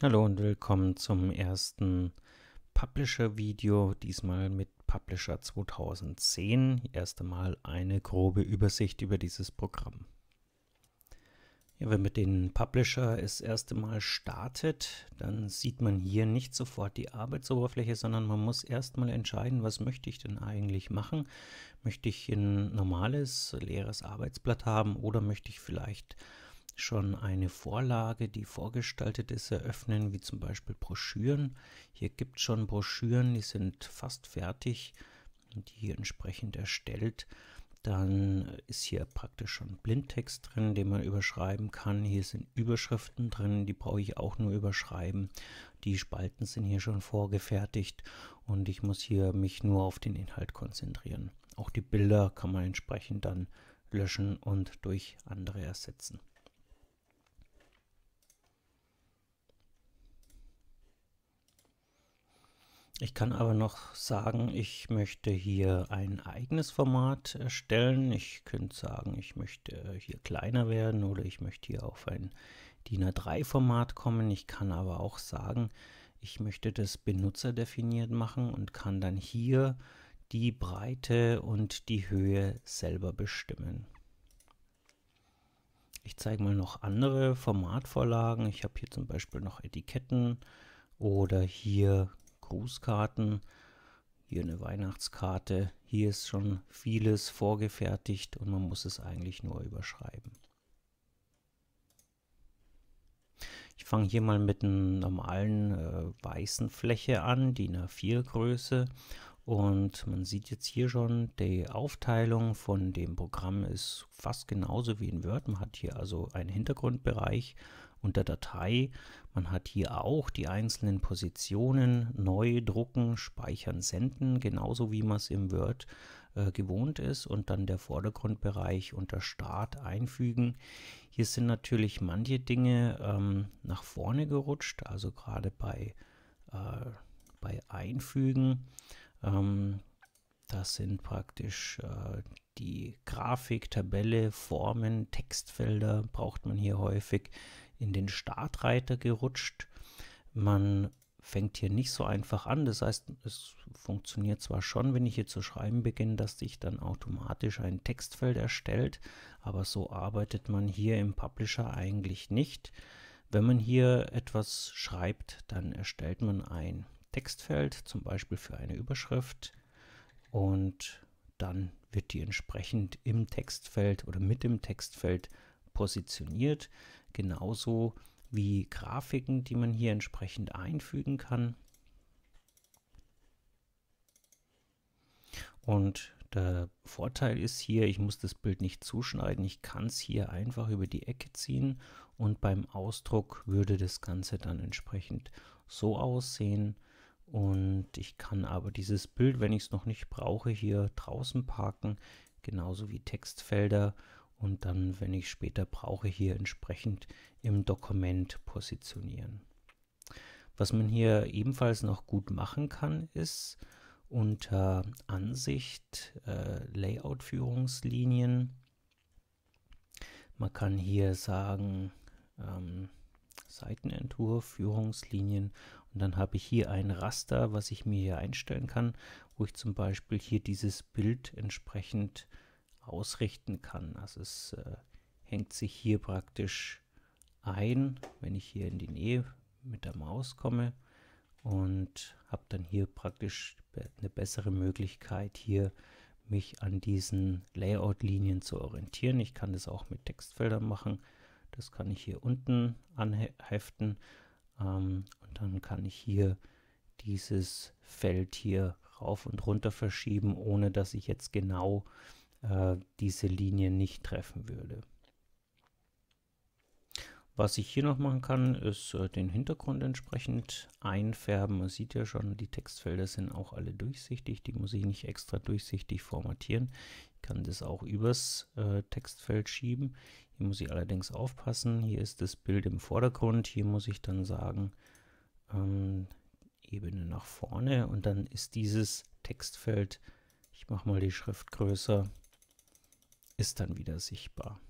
Hallo und willkommen zum ersten Publisher-Video, diesmal mit Publisher 2010. Erst einmal eine grobe Übersicht über dieses Programm. Ja, wenn man den Publisher das erste Mal startet, dann sieht man hier nicht sofort die Arbeitsoberfläche, sondern man muss erstmal entscheiden, was möchte ich denn eigentlich machen. Möchte ich ein normales, leeres Arbeitsblatt haben oder möchte ich vielleicht schon eine Vorlage, die vorgestaltet ist, eröffnen, wie zum Beispiel Broschüren. Hier gibt es schon Broschüren, die sind fast fertig, die hier entsprechend erstellt. Dann ist hier praktisch schon Blindtext drin, den man überschreiben kann. Hier sind Überschriften drin, die brauche ich auch nur überschreiben. Die Spalten sind hier schon vorgefertigt und ich muss hier mich nur auf den Inhalt konzentrieren. Auch die Bilder kann man entsprechend dann löschen und durch andere ersetzen. Ich kann aber noch sagen, ich möchte hier ein eigenes Format erstellen. Ich könnte sagen, ich möchte hier kleiner werden oder ich möchte hier auf ein DIN A3-Format kommen. Ich kann aber auch sagen, ich möchte das benutzerdefiniert machen und kann dann hier die Breite und die Höhe selber bestimmen. Ich zeige mal noch andere Formatvorlagen. Ich habe hier zum Beispiel noch Etiketten oder hier Grußkarten. Hier eine Weihnachtskarte. Hier ist schon vieles vorgefertigt und man muss es eigentlich nur überschreiben. Ich fange hier mal mit einer normalen äh, weißen Fläche an, die nach 4 Größe. Und man sieht jetzt hier schon, die Aufteilung von dem Programm ist fast genauso wie in Word. Man hat hier also einen Hintergrundbereich unter Datei. Man hat hier auch die einzelnen Positionen neu drucken, speichern, senden, genauso wie man es im Word äh, gewohnt ist und dann der Vordergrundbereich unter Start einfügen. Hier sind natürlich manche Dinge ähm, nach vorne gerutscht, also gerade bei, äh, bei Einfügen. Ähm, das sind praktisch äh, die Grafik, Tabelle, Formen, Textfelder braucht man hier häufig in den Startreiter gerutscht. Man fängt hier nicht so einfach an. Das heißt, es funktioniert zwar schon, wenn ich hier zu schreiben beginne, dass sich dann automatisch ein Textfeld erstellt, aber so arbeitet man hier im Publisher eigentlich nicht. Wenn man hier etwas schreibt, dann erstellt man ein Textfeld, zum Beispiel für eine Überschrift, und dann wird die entsprechend im Textfeld oder mit dem Textfeld positioniert. Genauso wie Grafiken, die man hier entsprechend einfügen kann. Und der Vorteil ist hier, ich muss das Bild nicht zuschneiden, ich kann es hier einfach über die Ecke ziehen und beim Ausdruck würde das Ganze dann entsprechend so aussehen und ich kann aber dieses Bild, wenn ich es noch nicht brauche, hier draußen parken, genauso wie Textfelder und dann, wenn ich später brauche, hier entsprechend im Dokument positionieren. Was man hier ebenfalls noch gut machen kann, ist unter Ansicht äh, Layout-Führungslinien. Man kann hier sagen, ähm, Seitenentwurf, Führungslinien und dann habe ich hier ein Raster, was ich mir hier einstellen kann, wo ich zum Beispiel hier dieses Bild entsprechend ausrichten kann. Also es äh, hängt sich hier praktisch ein, wenn ich hier in die Nähe mit der Maus komme und habe dann hier praktisch eine bessere Möglichkeit, hier mich an diesen Layout-Linien zu orientieren. Ich kann das auch mit Textfeldern machen. Das kann ich hier unten anheften ähm, und dann kann ich hier dieses Feld hier rauf und runter verschieben, ohne dass ich jetzt genau äh, diese Linie nicht treffen würde. Was ich hier noch machen kann, ist äh, den Hintergrund entsprechend einfärben. Man sieht ja schon, die Textfelder sind auch alle durchsichtig. Die muss ich nicht extra durchsichtig formatieren. Ich kann das auch übers äh, Textfeld schieben. Hier muss ich allerdings aufpassen. Hier ist das Bild im Vordergrund. Hier muss ich dann sagen, ähm, Ebene nach vorne und dann ist dieses Textfeld, ich mache mal die Schrift größer, ist dann wieder sichtbar.